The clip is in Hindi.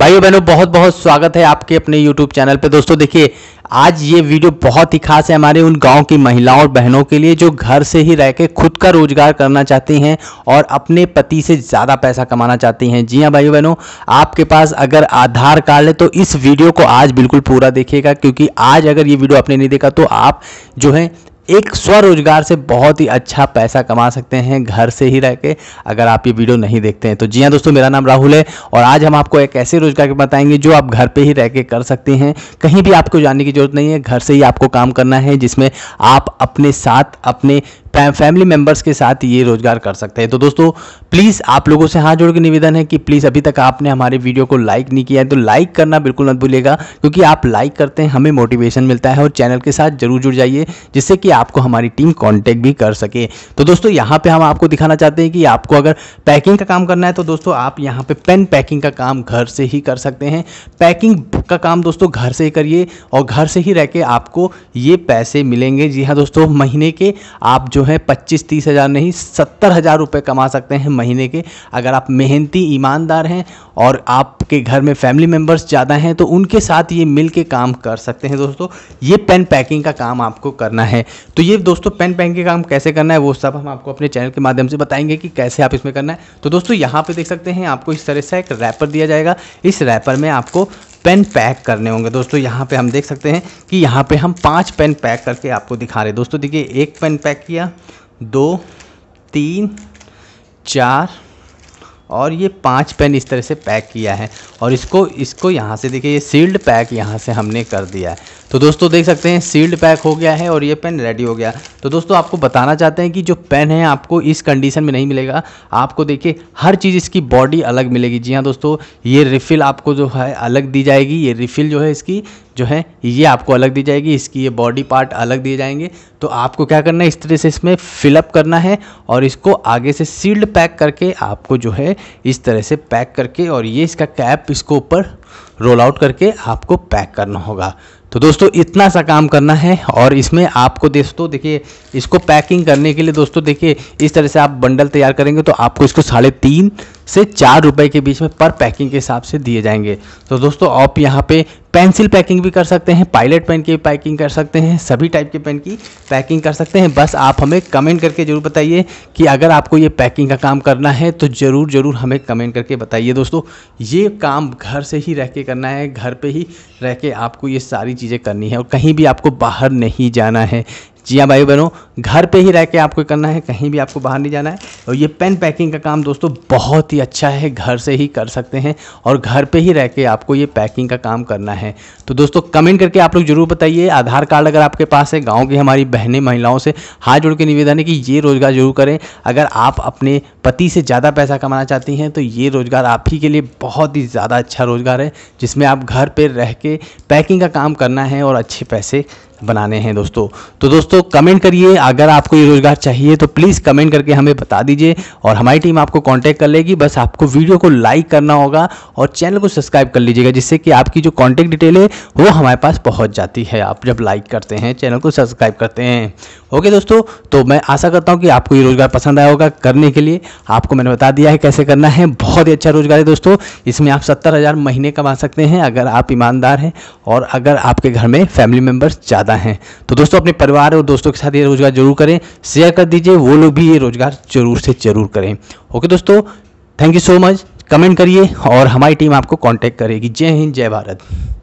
भाइयों बहनों बहुत बहुत स्वागत है आपके अपने YouTube चैनल पे दोस्तों देखिए आज ये वीडियो बहुत ही खास है हमारे उन गांव की महिलाओं और बहनों के लिए जो घर से ही रह के खुद का रोजगार करना चाहती हैं और अपने पति से ज़्यादा पैसा कमाना चाहती हैं जी हाँ भाइयों बहनों आपके पास अगर आधार कार्ड है तो इस वीडियो को आज बिल्कुल पूरा देखिएगा क्योंकि आज अगर ये वीडियो आपने नहीं देखा तो आप जो है एक स्वरोजगार से बहुत ही अच्छा पैसा कमा सकते हैं घर से ही रह के अगर आप ये वीडियो नहीं देखते हैं तो जी हाँ दोस्तों मेरा नाम राहुल है और आज हम आपको एक ऐसे रोजगार बताएंगे जो आप घर पे ही रह के कर सकते हैं कहीं भी आपको जाने की जरूरत नहीं है घर से ही आपको काम करना है जिसमें आप अपने साथ अपने फैमिली मेंबर्स के साथ ये रोजगार कर सकते हैं तो दोस्तों प्लीज़ आप लोगों से हाथ जोड़ के निवेदन है कि प्लीज़ अभी तक आपने हमारे वीडियो को लाइक नहीं किया है तो लाइक करना बिल्कुल मत भूलिएगा क्योंकि आप लाइक करते हैं हमें मोटिवेशन मिलता है और चैनल के साथ जरूर जुड़ जाइए जिससे कि आपको हमारी टीम कॉन्टैक्ट भी कर सके तो दोस्तों यहाँ पर हम आपको दिखाना चाहते हैं कि आपको अगर पैकिंग का काम करना है तो दोस्तों आप यहाँ पर पेन पैकिंग का काम घर से ही कर सकते हैं पैकिंग का काम दोस्तों घर से ही करिए और घर से ही रह के आपको ये पैसे मिलेंगे जी हाँ दोस्तों महीने के आप जो है पच्चीस तीस हज़ार नहीं सत्तर हज़ार रुपये कमा सकते हैं महीने के अगर आप मेहनती ईमानदार हैं और आपके घर में फैमिली मेम्बर्स ज़्यादा हैं तो उनके साथ ये मिल के काम कर सकते हैं दोस्तों ये पेन पैकिंग का काम आपको करना है तो ये दोस्तों पेन पैकिंग का काम कैसे करना है वो सब हम आपको अपने चैनल के माध्यम से बताएंगे कि कैसे आप इसमें करना है तो दोस्तों यहाँ पर देख सकते हैं आपको इस तरह से एक रैपर दिया जाएगा इस रैपर में आपको पेन पैक करने होंगे दोस्तों यहाँ पे हम देख सकते हैं कि यहाँ पे हम पांच पेन पैक करके आपको दिखा रहे दोस्तों देखिए एक पेन पैक किया दो तीन चार और ये पांच पेन इस तरह से पैक किया है और इसको इसको यहाँ से देखिए ये सील्ड पैक यहाँ से हमने कर दिया है तो दोस्तों देख सकते हैं सील्ड पैक हो गया है और ये पेन रेडी हो गया तो दोस्तों आपको बताना चाहते हैं कि जो पेन है आपको इस कंडीशन में नहीं मिलेगा आपको देखिए हर चीज़ इसकी बॉडी अलग मिलेगी जी हाँ दोस्तों ये रिफ़िल आपको जो है अलग दी जाएगी ये रिफ़िल जो है इसकी जो है ये आपको अलग दी जाएगी इसकी ये बॉडी पार्ट अलग दिए जाएंगे तो आपको क्या करना है इस तरह से इसमें फिलअप करना है और इसको आगे से सील्ड पैक करके आपको जो है इस तरह से पैक करके और ये इसका कैप इसको ऊपर रोल आउट करके आपको पैक करना होगा तो दोस्तों इतना सा काम करना है और इसमें आपको दोस्तों देखिए इसको पैकिंग करने के लिए दोस्तों देखिए इस तरह से आप बंडल तैयार करेंगे तो आपको इसको साढ़े तीन से चार रुपये के बीच में पर पैकिंग के हिसाब से दिए जाएंगे तो दोस्तों आप यहाँ पे पेंसिल पैकिंग भी कर सकते हैं पायलट पेन की पैकिंग कर सकते हैं सभी टाइप के पेन की पैकिंग कर सकते हैं बस आप हमें कमेंट करके ज़रूर बताइए कि अगर आपको ये पैकिंग का काम करना है तो ज़रूर ज़रूर हमें कमेंट करके बताइए दोस्तों ये काम घर से ही रह के करना है घर पे ही रह के आपको ये सारी चीज़ें करनी है और कहीं भी आपको बाहर नहीं जाना है जी हाँ भाई बहनों घर पे ही रह के आपको करना है कहीं भी आपको बाहर नहीं जाना है और ये पेन पैकिंग का काम दोस्तों बहुत ही अच्छा है घर से ही कर सकते हैं और घर पे ही रह के आपको ये पैकिंग का काम करना है तो दोस्तों कमेंट करके आप लोग जरूर बताइए आधार कार्ड अगर आपके पास है गाँव की हमारी बहनें महिलाओं से हाथ जोड़ के निवेदन है कि ये रोज़गार जरूर करें अगर आप अपने पति से ज़्यादा पैसा कमाना चाहती हैं तो ये रोज़गार आप ही के लिए बहुत ही ज़्यादा अच्छा रोज़गार है जिसमें आप घर पर रह के पैकिंग का काम करना है और अच्छे पैसे बनाने हैं दोस्तों तो दोस्तों कमेंट करिए अगर आपको ये रोज़गार चाहिए तो प्लीज़ कमेंट करके हमें बता दीजिए और हमारी टीम आपको कांटेक्ट कर लेगी बस आपको वीडियो को लाइक करना होगा और चैनल को सब्सक्राइब कर लीजिएगा जिससे कि आपकी जो कॉन्टैक्ट डिटेल है वो हमारे पास पहुँच जाती है आप जब लाइक करते हैं चैनल को सब्सक्राइब करते हैं ओके दोस्तों तो मैं आशा करता हूँ कि आपको ये रोज़गार पसंद आया होगा करने के लिए आपको मैंने बता दिया है कैसे करना है बहुत ही अच्छा रोज़गार है दोस्तों इसमें आप सत्तर हज़ार महीने कमा सकते हैं अगर आप ईमानदार हैं और अगर आपके घर में फैमिली मेम्बर्स ज़्यादा हैं तो दोस्तों अपने परिवार और दोस्तों के साथ ये रोज़गार जरूर करें शेयर कर दीजिए वो लोग भी ये रोज़गार जरूर से ज़रूर करें ओके दोस्तों thank you so much comment करिए और हमारी टीम आपको कांटेक्ट करेगी जय हिंद जय भारत